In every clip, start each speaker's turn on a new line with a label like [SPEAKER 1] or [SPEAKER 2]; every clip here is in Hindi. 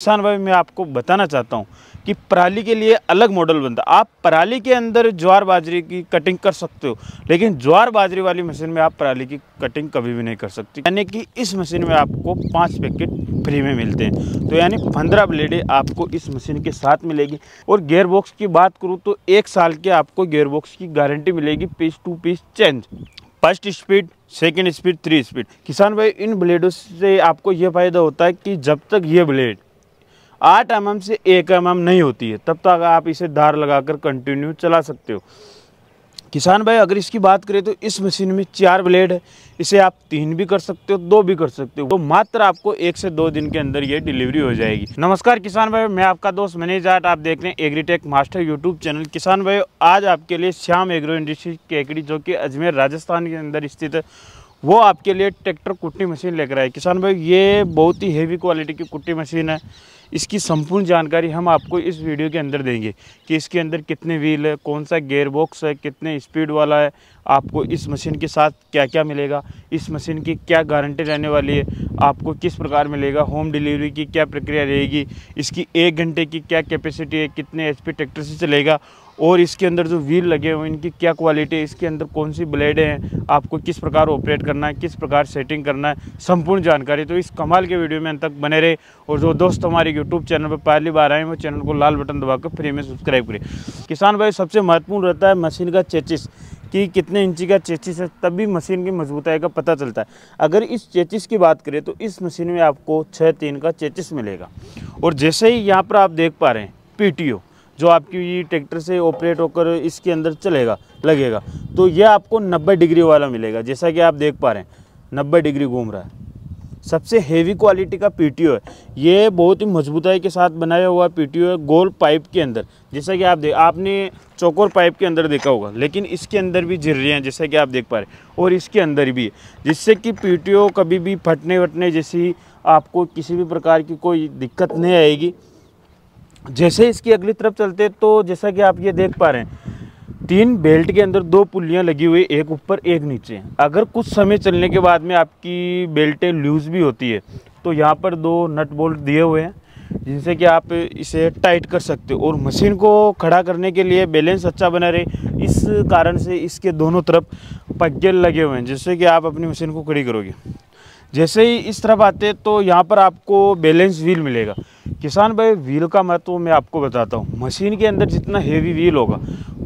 [SPEAKER 1] किसान भाई मैं आपको बताना चाहता हूँ कि पराली के लिए अलग मॉडल बनता आप पराली के अंदर ज्वार बाजरे की कटिंग कर सकते हो लेकिन ज्वार बाजरे वाली मशीन में आप पराली की कटिंग कभी भी नहीं कर सकते यानी कि इस मशीन में आपको पाँच पैकेट फ्री में मिलते हैं तो यानी पंद्रह ब्लेडें आपको इस मशीन के साथ मिलेगी और गेयर बॉक्स की बात करूँ तो एक साल के आपको गेयर बॉक्स की गारंटी मिलेगी piece to piece change first speed second speed three speed किसान भाई इन ब्लेडों से आपको ये फ़ायदा होता है कि जब तक ये ब्लेड आठ एम mm से एक एम mm नहीं होती है तब तक तो आप इसे धार लगाकर कंटिन्यू चला सकते हो किसान भाई अगर इसकी बात करें तो इस मशीन में चार ब्लेड है इसे आप तीन भी कर सकते हो दो भी कर सकते हो तो मात्र आपको एक से दो दिन के अंदर ये डिलीवरी हो जाएगी नमस्कार किसान भाई मैं आपका दोस्त मनीष जाट आप देख रहे हैं एग्रीटेक मास्टर यूट्यूब चैनल किसान भाई आज आपके लिए श्याम एग्रो इंडस्ट्री केकड़ी जो कि अजमेर राजस्थान के अंदर स्थित है वो आपके लिए ट्रैक्टर कुट्टी मशीन लेकर आए किसान भाई ये बहुत ही हैवी क्वालिटी की कुट्टी मशीन है इसकी संपूर्ण जानकारी हम आपको इस वीडियो के अंदर देंगे कि इसके अंदर कितने व्हील है कौन सा गेयर बॉक्स है कितने स्पीड वाला है आपको इस मशीन के साथ क्या क्या मिलेगा इस मशीन की क्या गारंटी रहने वाली है आपको किस प्रकार मिलेगा होम डिलीवरी की क्या प्रक्रिया रहेगी इसकी एक घंटे की क्या कैपेसिटी है कितने एच ट्रैक्टर से चलेगा और इसके अंदर जो व्हील लगे हुए हैं इनकी क्या क्वालिटी है इसके अंदर कौन सी ब्लेडें हैं आपको किस प्रकार ऑपरेट करना है किस प्रकार सेटिंग करना है संपूर्ण जानकारी तो इस कमाल के वीडियो में अंत तक बने रहे और जो दोस्त हमारे यूट्यूब चैनल पर पहली बार आए वो चैनल को लाल बटन दबाकर फ्री में सब्सक्राइब करें किसान भाई सबसे महत्वपूर्ण रहता है मशीन का चेचिस कि कितने इंची का चेचिस है तभी मशीन की मजबूताई का पता चलता है अगर इस चेचिस की बात करें तो इस मशीन में आपको छः तीन का चेचिस मिलेगा और जैसे ही यहाँ पर आप देख पा रहे हैं पीटीओ जो आपकी ये ट्रैक्टर से ऑपरेट होकर इसके अंदर चलेगा लगेगा तो ये आपको 90 डिग्री वाला मिलेगा जैसा कि आप देख पा रहे हैं 90 डिग्री घूम रहा है सबसे हेवी क्वालिटी का पी है ये बहुत ही मजबूताई के साथ बनाया हुआ पीटीओ है गोल पाइप के अंदर जैसा कि आप देख आपने चौकोर पाइप के अंदर देखा होगा लेकिन इसके अंदर भी झिर्रियाँ जैसा कि आप देख पा रहे हैं और इसके अंदर भी जिससे कि पी कभी भी फटने वटने जैसी आपको किसी भी प्रकार की कोई दिक्कत नहीं आएगी जैसे इसकी अगली तरफ चलते तो जैसा कि आप ये देख पा रहे हैं तीन बेल्ट के अंदर दो पुलियाँ लगी हुई एक ऊपर एक नीचे अगर कुछ समय चलने के बाद में आपकी बेल्टें लूज़ भी होती है तो यहाँ पर दो नट बोल्ट दिए हुए हैं जिनसे कि आप इसे टाइट कर सकते हो और मशीन को खड़ा करने के लिए बैलेंस अच्छा बना रहे इस कारण से इसके दोनों तरफ पग्गे लगे हुए हैं जिससे कि आप अपनी मशीन को खड़ी करोगे जैसे ही इस तरफ आते तो यहाँ पर आपको बैलेंस व्हील मिलेगा किसान भाई व्हील का महत्व मैं आपको बताता हूँ मशीन के अंदर जितना हेवी व्हील होगा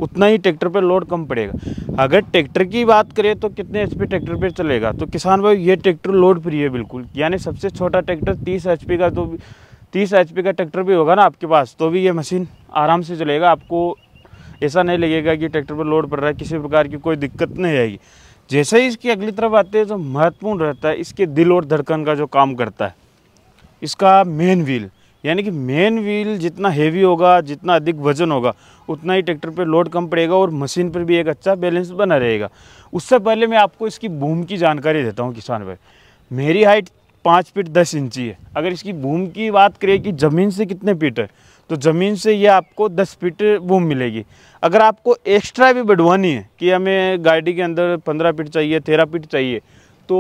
[SPEAKER 1] उतना ही ट्रैक्टर पर लोड कम पड़ेगा अगर ट्रैक्टर की बात करें तो कितने एच ट्रैक्टर पर चलेगा तो किसान भाई ये ट्रैक्टर लोड फ्री है बिल्कुल यानी सबसे छोटा ट्रैक्टर तीस एच का तो तीस एच का ट्रैक्टर भी होगा ना आपके पास तो भी ये मशीन आराम से चलेगा आपको ऐसा नहीं लगेगा कि ट्रैक्टर पर लोड पड़ रहा है किसी प्रकार की कोई दिक्कत नहीं आएगी जैसे ही इसकी अगली तरफ आते हैं जो महत्वपूर्ण रहता है इसके दिल और धड़कन का जो काम करता है इसका मेन व्हील यानी कि मेन व्हील जितना हैवी होगा जितना अधिक वजन होगा उतना ही ट्रैक्टर पर लोड कम पड़ेगा और मशीन पर भी एक अच्छा बैलेंस बना रहेगा उससे पहले मैं आपको इसकी बूम की जानकारी देता हूँ किसान भाई मेरी हाइट पाँच फीट दस इंची है अगर इसकी भूमि की बात करें कि ज़मीन से कितने फीट है तो ज़मीन से ये आपको 10 फीट बूम मिलेगी अगर आपको एक्स्ट्रा भी बढ़वानी है कि हमें गाड़ी के अंदर 15 फीट चाहिए तेरह फीट चाहिए तो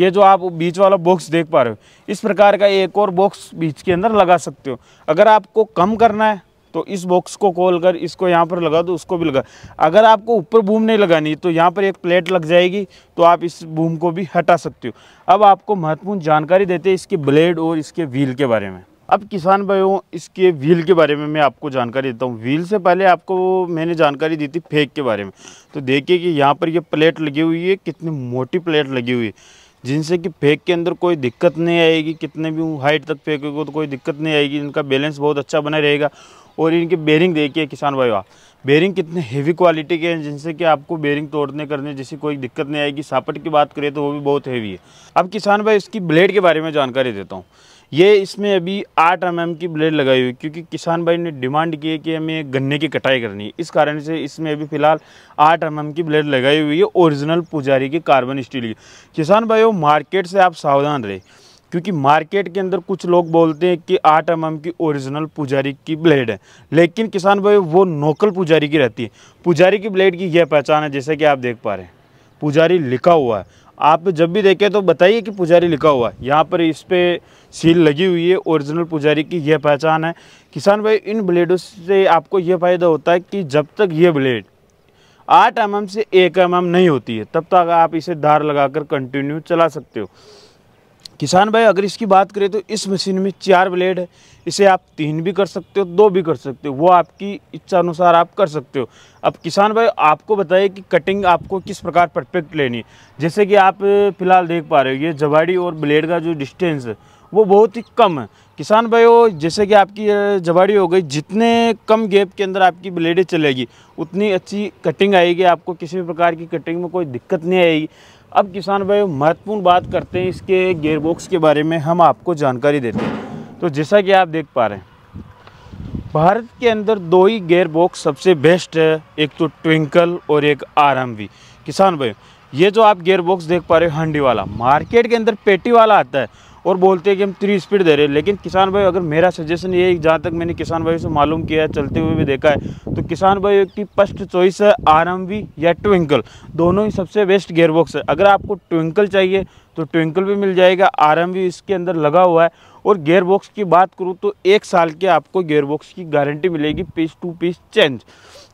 [SPEAKER 1] ये जो आप बीच वाला बॉक्स देख पा रहे हो इस प्रकार का एक और बॉक्स बीच के अंदर लगा सकते हो अगर आपको कम करना है तो इस बॉक्स को खोल कर इसको यहाँ पर लगा दो उसको भी लगा अगर आपको ऊपर बूम नहीं लगानी तो यहाँ पर एक प्लेट लग जाएगी तो आप इस बूम को भी हटा सकते हो अब आपको महत्वपूर्ण जानकारी देते हैं इसके ब्लेड और इसके व्हील के बारे में अब किसान भाइयों इसके व्हील के बारे में मैं आपको जानकारी देता हूँ व्हील से पहले आपको मैंने जानकारी दी थी फेंक के बारे में तो देखिए कि यहाँ पर ये प्लेट लगी हुई है कितनी मोटी प्लेट लगी हुई है जिनसे कि फेंक के अंदर कोई दिक्कत नहीं आएगी कितने भी हाइट तक फेंकोगे तो कोई दिक्कत नहीं आएगी इनका बैलेंस बहुत अच्छा बना रहेगा और इनकी बेरिंग देखिए किसान भाई आप बेरिंग कितने हेवी क्वालिटी के हैं जिनसे कि आपको बेरिंग तोड़ने करने जैसे कोई दिक्कत नहीं आएगी सापट की बात करें तो वो भी बहुत हेवी है अब किसान भाई इसकी ब्लेड के बारे में जानकारी देता हूँ ये इसमें अभी आठ एम एम की ब्लेड लगाई हुई क्योंकि किसान भाई ने डिमांड की है कि हमें गन्ने की कटाई करनी है इस कारण से इसमें अभी फ़िलहाल आठ एम एम की ब्लेड लगाई हुई है ओरिजिनल पुजारी की कार्बन स्टील की किसान भाई मार्केट से आप सावधान रहे क्योंकि मार्केट के अंदर कुछ लोग बोलते हैं कि आठ एम की ओरिजिनल पुजारी की ब्लेड है लेकिन किसान भाई वो नोकल पुजारी की रहती है पुजारी की ब्लेड की यह पहचान है जैसे कि आप देख पा रहे हैं पुजारी लिखा हुआ है आप जब भी देखें तो बताइए कि पुजारी लिखा हुआ है यहाँ पर इस पर सील लगी हुई है ओरिजिनल पुजारी की यह पहचान है किसान भाई इन ब्लेडों से आपको यह फ़ायदा होता है कि जब तक ये ब्लेड आठ एम से एक एम नहीं होती है तब तक आप इसे धार लगाकर कंटिन्यू चला सकते हो किसान भाई अगर इसकी बात करें तो इस मशीन में चार ब्लेड है इसे आप तीन भी कर सकते हो दो भी कर सकते हो वो आपकी इच्छा अनुसार आप कर सकते हो अब किसान भाई आपको बताइए कि कटिंग आपको किस प्रकार परफेक्ट लेनी है जैसे कि आप फिलहाल देख पा रहे हो ये जवाड़ी और ब्लेड का जो डिस्टेंस है वो बहुत ही कम है किसान भाइयों जैसे कि आपकी जवाड़ी हो गई जितने कम गैप के अंदर आपकी ब्लेडें चलेगी उतनी अच्छी कटिंग आएगी आपको किसी भी प्रकार की कटिंग में कोई दिक्कत नहीं आएगी अब किसान भाई महत्वपूर्ण बात करते हैं इसके गेयरबॉक्स के बारे में हम आपको जानकारी देते हैं तो जैसा कि आप देख पा रहे हैं भारत के अंदर दो ही गेयर बॉक्स सबसे बेस्ट है एक तो ट्विंकल और एक आर किसान भाई ये जो आप गेयर बॉक्स देख पा रहे हो हंडी वाला मार्केट के अंदर पेटी वाला आता है और बोलते हैं कि हम थ्री स्पीड दे रहे हैं लेकिन किसान भाई अगर मेरा सजेशन ये है जहाँ तक मैंने किसान भाई से मालूम किया है चलते हुए भी देखा है तो किसान भाई की फर्स्ट चॉइस है आर या ट्विंकल दोनों ही सबसे बेस्ट गेयर बॉक्स है अगर आपको ट्विंकल चाहिए तो ट्विंकल भी मिल जाएगा आर भी इसके अंदर लगा हुआ है और गेयर बॉक्स की बात करूँ तो एक साल के आपको गेयर बॉक्स की गारंटी मिलेगी piece to piece change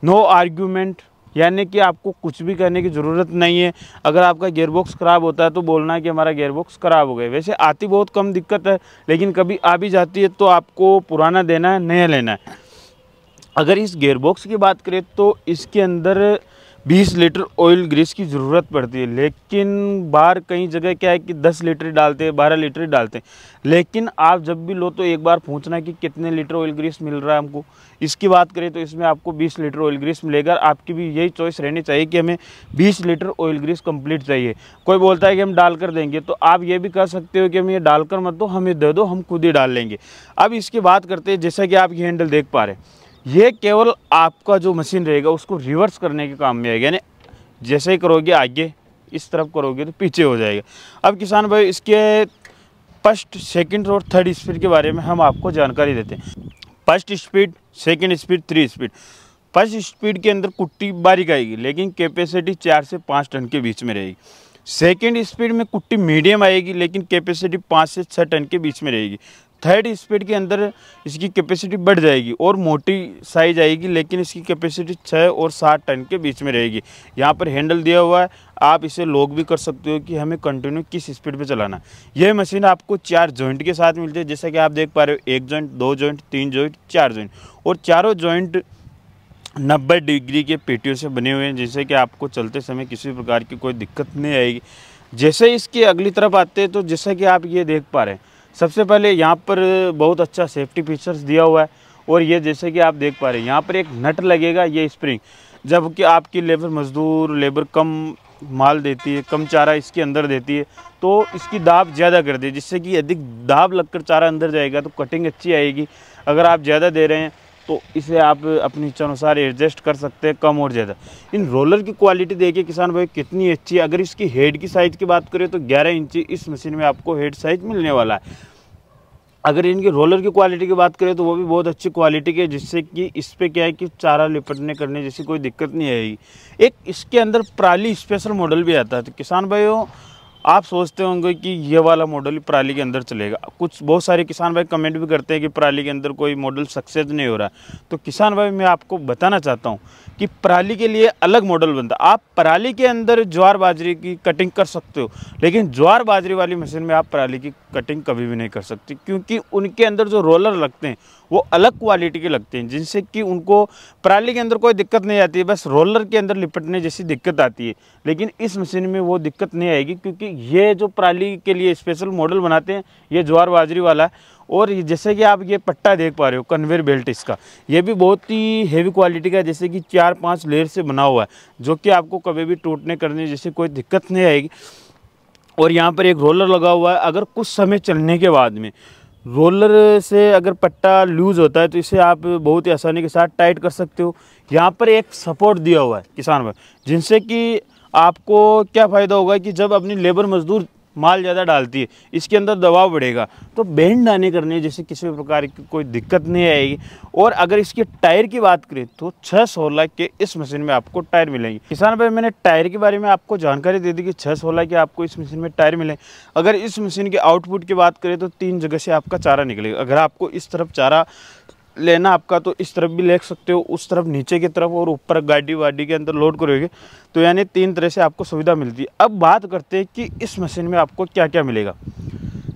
[SPEAKER 1] no argument यानी कि आपको कुछ भी करने की ज़रूरत नहीं है अगर आपका गेयरबॉक्स ख़राब होता है तो बोलना है कि हमारा गेयरबॉक्स ख़राब हो गया वैसे आती बहुत कम दिक्कत है लेकिन कभी आ भी जाती है तो आपको पुराना देना है नया लेना है अगर इस गेयरबॉक्स की बात करें तो इसके अंदर 20 लीटर ऑयल ग्रीस की ज़रूरत पड़ती है लेकिन बार कई जगह क्या है कि 10 लीटर डालते हैं 12 लीटर डालते हैं लेकिन आप जब भी लो तो एक बार पूछना है कि कितने लीटर ऑयल ग्रीस मिल रहा है हमको इसकी बात करें तो इसमें आपको 20 लीटर ऑयल ग्रीस मिलेगा आपकी भी यही चॉइस रहनी चाहिए कि हमें बीस लीटर ऑयल ग्रीस कम्प्लीट चाहिए कोई बोलता है कि हम डाल कर देंगे तो आप ये भी कह सकते हो कि हम ये डालकर मत दो हमें दे दो हम खुद ही डाल लेंगे अब इसकी बात करते हैं जैसा कि आप ये हैंडल देख पा रहे हैं ये केवल आपका जो मशीन रहेगा उसको रिवर्स करने के काम में आएगा यानी जैसे ही करोगे आगे इस तरफ करोगे तो पीछे हो जाएगा अब किसान भाई इसके फर्स्ट सेकंड और थर्ड स्पीड के बारे में हम आपको जानकारी देते हैं first speed second speed three speed first speed के अंदर कुट्टी बारीक आएगी लेकिन कैपेसिटी चार से पाँच टन के बीच में रहेगी सेकेंड स्पीड में कुट्टी मीडियम आएगी लेकिन कैपेसिटी पाँच से छः टन के बीच में रहेगी थर्ड स्पीड के अंदर इसकी कैपेसिटी बढ़ जाएगी और मोटी साइज आएगी लेकिन इसकी कैपेसिटी छः और सात टन के बीच में रहेगी यहाँ पर हैंडल दिया हुआ है आप इसे लॉक भी कर सकते हो कि हमें कंटिन्यू किस स्पीड पे चलाना यह मशीन आपको चार जॉइंट के साथ मिलती है जैसा कि आप देख पा रहे हो एक जॉइंट दो जॉइंट तीन जॉइंट चार जॉइंट और चारों जॉइंट नब्बे डिग्री के पेटियों से बने हुए हैं जिससे कि आपको चलते समय किसी प्रकार की कोई दिक्कत नहीं आएगी जैसे इसकी अगली तरफ आते हैं तो जैसा कि आप ये देख पा रहे हैं सबसे पहले यहाँ पर बहुत अच्छा सेफ्टी फीचर्स दिया हुआ है और ये जैसे कि आप देख पा रहे हैं यहाँ पर एक नट लगेगा ये स्प्रिंग जबकि आपकी लेबर मजदूर लेबर कम माल देती है कम चारा इसके अंदर देती है तो इसकी दाब ज़्यादा कर दे जिससे कि अधिक दाब लगकर चारा अंदर जाएगा तो कटिंग अच्छी आएगी अगर आप ज़्यादा दे रहे हैं तो इसे आप अपनी इच्छा अनुसार एडजस्ट कर सकते हैं कम और ज़्यादा इन रोलर की क्वालिटी देखिए किसान भाई कितनी अच्छी है अगर इसकी हेड की साइज़ की बात करें तो 11 इंची इस मशीन में आपको हेड साइज़ मिलने वाला है अगर इनकी रोलर की क्वालिटी की बात करें तो वो भी बहुत अच्छी क्वालिटी की है जिससे कि इस पर क्या है कि चारा लिपटने करने जैसी कोई दिक्कत नहीं आएगी एक इसके अंदर प्राली स्पेशल मॉडल भी आता है तो किसान भाई आप सोचते होंगे कि ये वाला मॉडल पराली के अंदर चलेगा कुछ बहुत सारे किसान भाई कमेंट भी करते हैं कि पराली के अंदर कोई मॉडल सक्सेस नहीं हो रहा है तो किसान भाई मैं आपको बताना चाहता हूँ कि पराली के लिए अलग मॉडल बनता आप पराली के अंदर ज्वार बाजरे की कटिंग कर सकते हो लेकिन ज्वार बाजरे वाली मशीन में आप पराली की कटिंग कभी भी नहीं कर सकते क्योंकि उनके अंदर जो रोलर लगते हैं वो अलग क्वालिटी के लगते हैं जिनसे कि उनको पराली के अंदर कोई दिक्कत नहीं आती है बस रोलर के अंदर लिपटने जैसी दिक्कत आती है लेकिन इस मशीन में वो दिक्कत नहीं आएगी क्योंकि ये जो पराली के लिए स्पेशल मॉडल बनाते हैं ये ज्वार बाजरी वाला है और जैसे कि आप ये पट्टा देख पा रहे हो कन्वेयर बेल्ट इसका ये भी बहुत ही हेवी क्वालिटी का जैसे कि चार पाँच लेयर से बना हुआ है जो कि आपको कभी भी टूटने करने जैसे कोई दिक्कत नहीं आएगी और यहाँ पर एक रोलर लगा हुआ है अगर कुछ समय चलने के बाद में रोलर से अगर पट्टा लूज़ होता है तो इसे आप बहुत ही आसानी के साथ टाइट कर सकते हो यहाँ पर एक सपोर्ट दिया हुआ है किसान पर जिनसे कि आपको क्या फ़ायदा होगा कि जब अपनी लेबर मजदूर माल ज़्यादा डालती है इसके अंदर दबाव बढ़ेगा तो बैंड डाने करने जैसे किसी भी प्रकार की कोई दिक्कत नहीं आएगी और अगर इसके टायर की बात करें तो छः सोलह के इस मशीन में आपको टायर मिलेंगे किसान भाई मैंने टायर के बारे में आपको जानकारी दे दी कि छः सोलह के आपको इस मशीन में टायर मिले अगर इस मशीन के आउटपुट की बात करें तो तीन जगह से आपका चारा निकलेगा अगर आपको इस तरफ चारा लेना आपका तो इस तरफ भी ले सकते हो उस तरफ नीचे की तरफ और ऊपर गाड़ी वाड़ी के अंदर लोड करोगे तो यानी तीन तरह से आपको सुविधा मिलती है अब बात करते हैं कि इस मशीन में आपको क्या क्या मिलेगा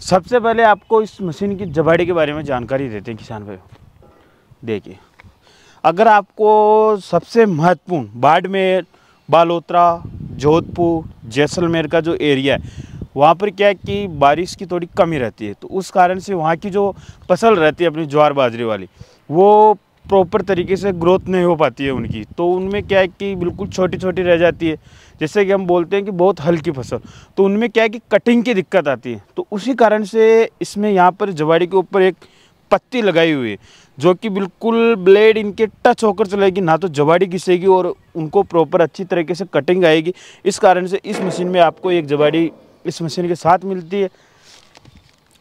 [SPEAKER 1] सबसे पहले आपको इस मशीन की जबाड़ी के बारे में जानकारी देते हैं किसान भाई देखिए अगर आपको सबसे महत्वपूर्ण बाड़मेर बालोतरा जोधपुर जैसलमेर का जो एरिया है वहाँ पर क्या है कि बारिश की थोड़ी कमी रहती है तो उस कारण से वहाँ की जो फसल रहती है अपनी ज्वार बाजरे वाली वो प्रॉपर तरीके से ग्रोथ नहीं हो पाती है उनकी तो उनमें क्या है कि बिल्कुल छोटी छोटी रह जाती है जैसे कि हम बोलते हैं कि बहुत हल्की फसल तो उनमें क्या है कि कटिंग की दिक्कत आती है तो उसी कारण से इसमें यहाँ पर जवाड़ी के ऊपर एक पत्ती लगाई हुई है जो कि बिल्कुल ब्लेड इनके टच होकर चलेगी ना तो जवाड़ी घिसेगी और उनको प्रॉपर अच्छी तरीके से कटिंग आएगी इस कारण से इस मशीन में आपको एक जवाड़ी इस मशीन के साथ मिलती है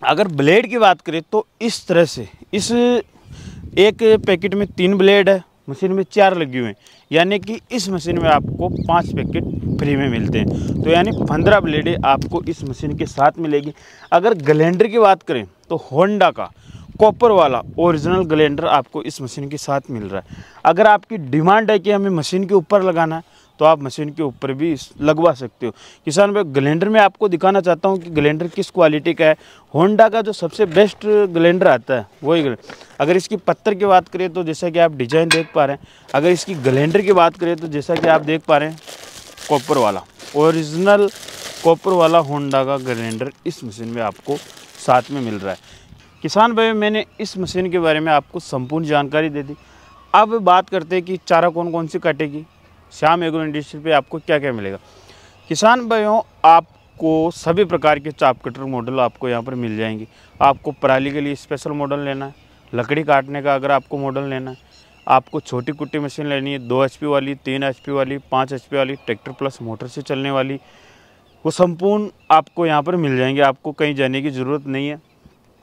[SPEAKER 1] अगर ब्लेड की बात करें तो इस तरह से इस एक पैकेट में तीन ब्लेड है मशीन में चार लगी हुई हैं यानी कि इस मशीन में आपको पाँच पैकेट फ्री में मिलते हैं तो यानी पंद्रह ब्लेडें आपको इस मशीन के साथ मिलेगी अगर ग्लेंडर की बात करें तो होंडा का कॉपर वाला ओरिजिनल ग्लेंडर आपको इस मशीन के साथ मिल रहा है अगर आपकी डिमांड है कि हमें मशीन के ऊपर लगाना है तो आप मशीन के ऊपर भी लगवा सकते हो किसान भाई ग्लेंडर में आपको दिखाना चाहता हूँ कि ग्लेंडर किस क्वालिटी का है होंडा का जो सबसे बेस्ट ग्लेंडर आता है वही अगर इसकी पत्थर की बात करें तो जैसा कि आप डिजाइन देख पा रहे हैं अगर इसकी ग्लेंडर की बात करें तो जैसा कि आप देख पा रहे हैं कॉपर वाला ओरिजिनल कॉपर वाला होंडा का ग्लेंडर इस मशीन में आपको साथ में मिल रहा है किसान भाई मैंने इस मशीन के बारे में आपको संपूर्ण जानकारी दे दी अब बात करते हैं कि चारा कौन कौन सी काटेगी श्याम एग्रो इंडस्ट्री पे आपको क्या क्या मिलेगा किसान भाइयों आपको सभी प्रकार के चाप कटर मॉडल आपको यहाँ पर मिल जाएंगे आपको पराली के लिए स्पेशल मॉडल लेना है लकड़ी काटने का अगर आपको मॉडल लेना है आपको छोटी कुट्टी मशीन लेनी है दो एच वाली तीन एच वाली पाँच एच वाली ट्रैक्टर प्लस मोटर से चलने वाली वो संपूर्ण आपको यहाँ पर मिल जाएंगे आपको कहीं जाने की ज़रूरत नहीं है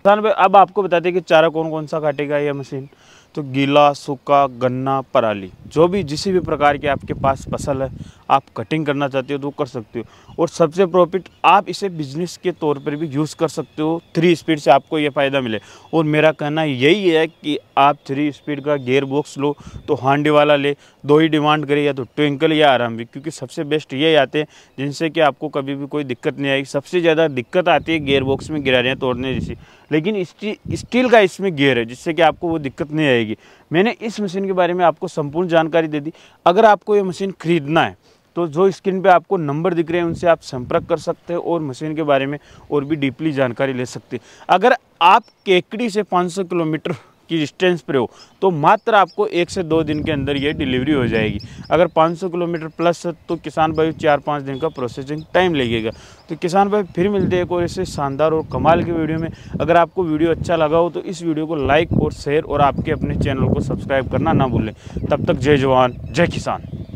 [SPEAKER 1] किसान भाई अब आपको बता दें कि चारा कौन कौन सा काटेगा यह मशीन तो गीला सूखा गन्ना पराली जो भी जिस भी प्रकार के आपके पास फसल है आप कटिंग करना चाहते हो तो कर सकते हो और सबसे प्रॉफिट आप इसे बिजनेस के तौर पर भी यूज़ कर सकते हो थ्री स्पीड से आपको ये फ़ायदा मिले और मेरा कहना यही है कि आप थ्री स्पीड का गेयर बॉक्स लो तो हांडी वाला ले दो ही डिमांड करें या तो ट्विंकल या आराम भी क्योंकि सबसे बेस्ट ये आते हैं जिनसे कि आपको कभी भी कोई दिक्कत नहीं आएगी सबसे ज़्यादा दिक्कत आती है गेयर बॉक्स में गिरारियाँ तोड़ने जैसी लेकिन स्टील का इसमें गेयर है जिससे कि आपको वो दिक्कत नहीं आएगी मैंने इस मशीन के बारे में आपको संपूर्ण जानकारी दे दी अगर आपको ये मशीन ख़रीदना है तो जो स्क्रीन पे आपको नंबर दिख रहे हैं उनसे आप संपर्क कर सकते हैं और मशीन के बारे में और भी डीपली जानकारी ले सकते हैं अगर आप केकड़ी से 500 किलोमीटर की डिस्टेंस पर हो तो मात्र आपको एक से दो दिन के अंदर ये डिलीवरी हो जाएगी अगर 500 किलोमीटर प्लस है तो किसान भाई चार पाँच दिन का प्रोसेसिंग टाइम लगेगा तो किसान भाई फिर मिलते हैं एक और ऐसे शानदार और कमाल की वीडियो में अगर आपको वीडियो अच्छा लगा हो तो इस वीडियो को लाइक और शेयर और आपके अपने चैनल को सब्सक्राइब करना ना भूलें तब तक जय जवान जय किसान